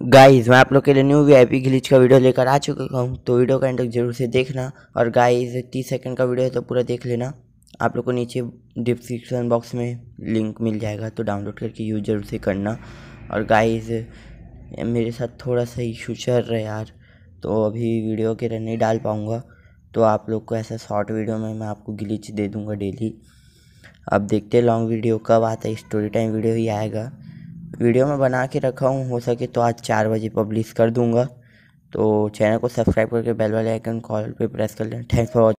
guys मैं आप लोग के लिए new V I P glitch का वीडियो लेकर आ चुका हूँ तो वीडियो का एंड तक जरूर से देखना और गाइस तीस सेकंड का वीडियो है तो पूरा देख लेना आप लोग को नीचे डिस्क्रिप्शन बॉक्स में लिंक मिल जाएगा तो डाउनलोड करके यूज जरूर से करना और गाइस मेरे साथ थोड़ा सा इशू चल रहा है यार तो अभी वीडियो के नहीं डाल पाऊँगा तो आप लोग को ऐसा शॉर्ट वीडियो में मैं आपको गिलीच दे दूँगा डेली अब देखते हैं लॉन्ग वीडियो कब आता है स्टोरी टाइम वीडियो ही आएगा वीडियो में बना के रखा हूँ हो सके तो आज चार बजे पब्लिश कर दूँगा तो चैनल को सब्सक्राइब करके बेल वाले आइकन कॉल पे प्रेस कर लें थैंक्स फॉर